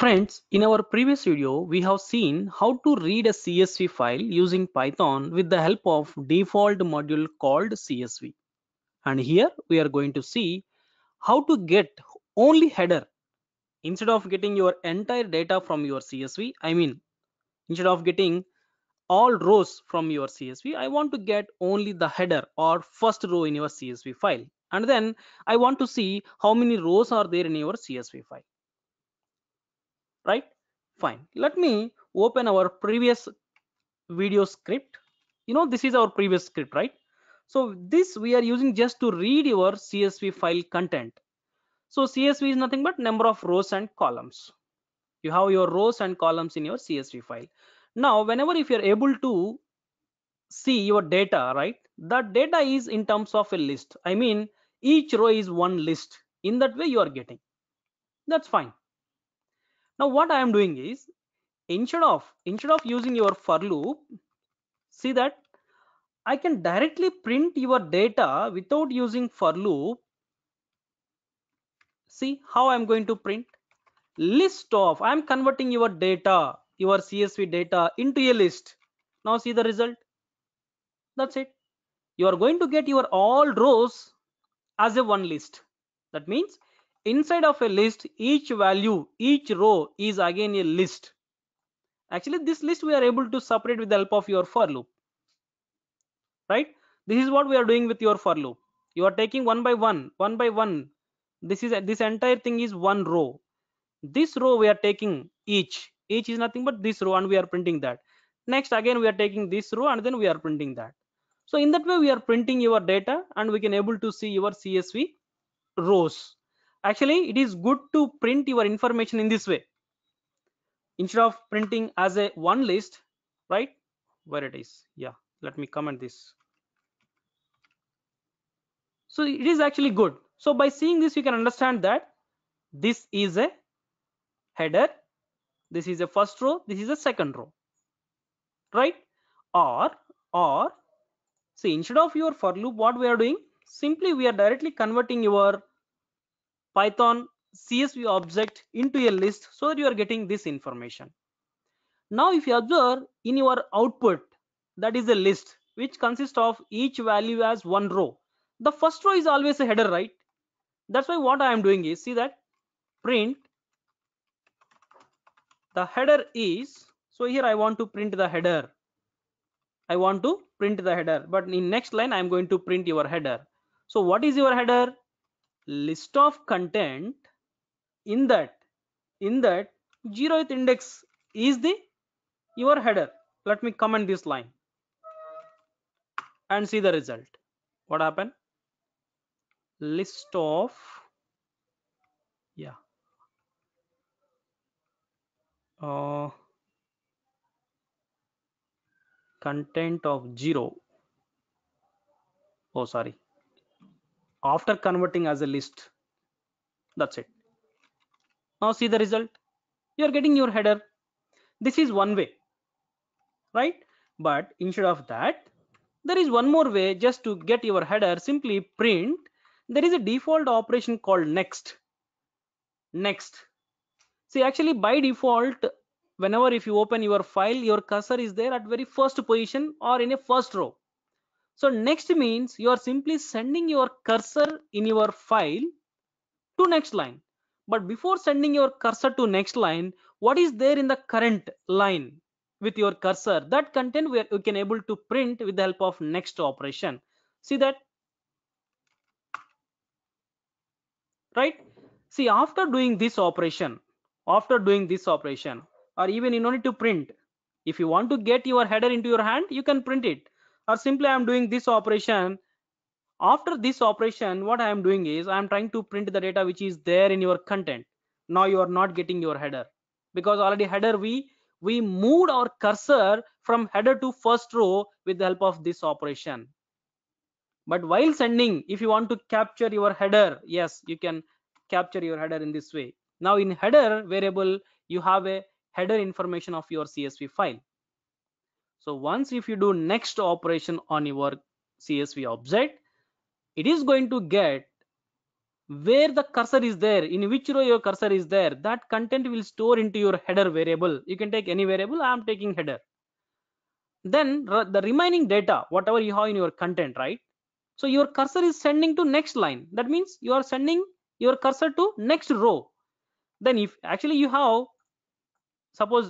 Friends, in our previous video, we have seen how to read a CSV file using Python with the help of default module called CSV. And here we are going to see how to get only header instead of getting your entire data from your CSV. I mean, instead of getting all rows from your CSV, I want to get only the header or first row in your CSV file. And then I want to see how many rows are there in your CSV file right fine let me open our previous video script you know this is our previous script right so this we are using just to read your csv file content so csv is nothing but number of rows and columns you have your rows and columns in your csv file now whenever if you're able to see your data right that data is in terms of a list i mean each row is one list in that way you are getting that's fine now what i am doing is instead of instead of using your for loop see that i can directly print your data without using for loop see how i'm going to print list of i'm converting your data your csv data into a list now see the result that's it you are going to get your all rows as a one list that means inside of a list each value each row is again a list actually this list we are able to separate with the help of your for loop right this is what we are doing with your for loop you are taking one by one one by one this is this entire thing is one row this row we are taking each each is nothing but this row and we are printing that next again we are taking this row and then we are printing that so in that way we are printing your data and we can able to see your csv rows actually it is good to print your information in this way instead of printing as a one list right where it is yeah let me comment this so it is actually good so by seeing this you can understand that this is a header this is a first row this is a second row right or or see instead of your for loop what we are doing simply we are directly converting your python csv object into a list so that you are getting this information now if you observe in your output that is a list which consists of each value as one row the first row is always a header right that's why what i am doing is see that print the header is so here i want to print the header i want to print the header but in next line i am going to print your header so what is your header list of content in that in that zeroth index is the your header let me comment this line and see the result what happened list of yeah uh, content of zero oh sorry after converting as a list that's it now see the result you're getting your header this is one way right but instead of that there is one more way just to get your header simply print there is a default operation called next next see actually by default whenever if you open your file your cursor is there at very first position or in a first row so next means you are simply sending your cursor in your file to next line. But before sending your cursor to next line, what is there in the current line with your cursor? That content we, are, we can able to print with the help of next operation. See that? Right? See, after doing this operation, after doing this operation, or even you don't need to print. If you want to get your header into your hand, you can print it or simply i'm doing this operation after this operation what i am doing is i am trying to print the data which is there in your content now you are not getting your header because already header we we moved our cursor from header to first row with the help of this operation but while sending if you want to capture your header yes you can capture your header in this way now in header variable you have a header information of your csv file so once if you do next operation on your csv object it is going to get where the cursor is there in which row your cursor is there that content will store into your header variable you can take any variable i am taking header then the remaining data whatever you have in your content right so your cursor is sending to next line that means you are sending your cursor to next row then if actually you have suppose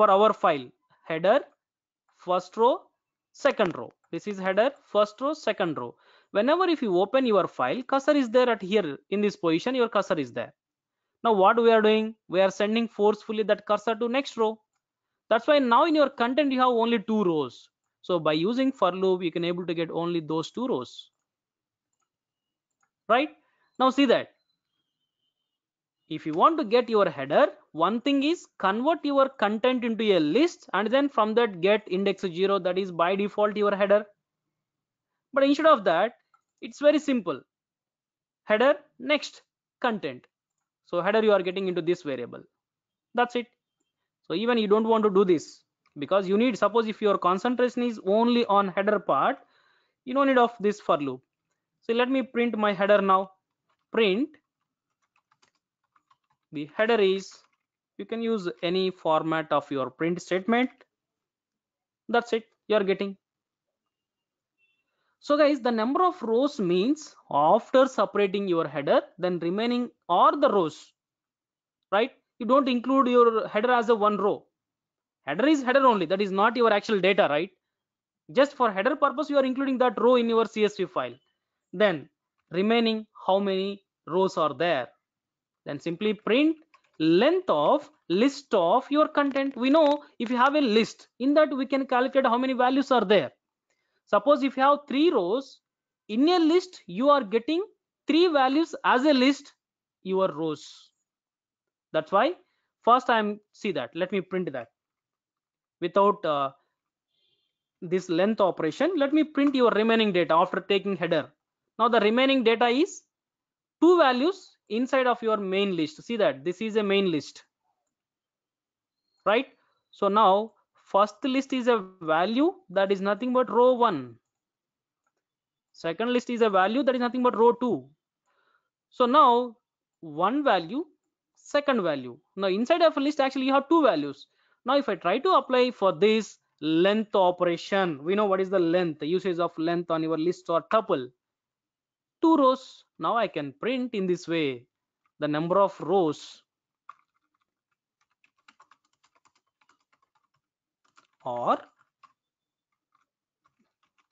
for our file header first row second row this is header first row second row whenever if you open your file cursor is there at here in this position your cursor is there now what we are doing we are sending forcefully that cursor to next row that's why now in your content you have only two rows so by using for loop you can able to get only those two rows right now see that if you want to get your header one thing is convert your content into a list and then from that get index 0 that is by default your header but instead of that it's very simple header next content so header you are getting into this variable that's it so even you don't want to do this because you need suppose if your concentration is only on header part you don't need of this for loop so let me print my header now print the header is you can use any format of your print statement that's it you are getting so guys the number of rows means after separating your header then remaining are the rows right you don't include your header as a one row header is header only that is not your actual data right just for header purpose you are including that row in your csv file then remaining how many rows are there then simply print length of list of your content we know if you have a list in that we can calculate how many values are there suppose if you have three rows in a list you are getting three values as a list your rows that's why first i am see that let me print that without uh, this length operation let me print your remaining data after taking header now the remaining data is two values inside of your main list see that this is a main list right so now first list is a value that is nothing but row 1 second list is a value that is nothing but row 2 so now one value second value now inside of a list actually you have two values now if i try to apply for this length operation we know what is the length the usage of length on your list or tuple two rows now i can print in this way the number of rows or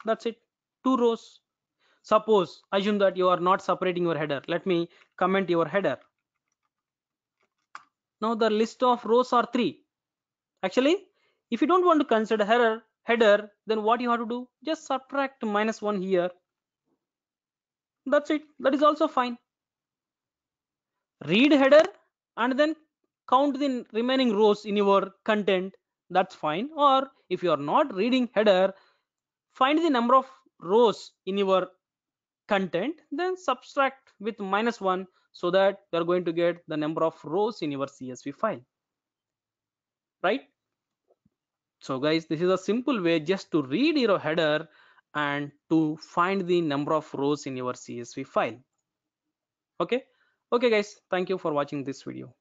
that's it two rows suppose assume that you are not separating your header let me comment your header now the list of rows are three actually if you don't want to consider header header then what you have to do just subtract minus one here that's it that is also fine read header and then count the remaining rows in your content that's fine or if you are not reading header find the number of rows in your content then subtract with minus one so that you are going to get the number of rows in your csv file right so guys this is a simple way just to read your header and to find the number of rows in your CSV file. Okay. Okay, guys. Thank you for watching this video.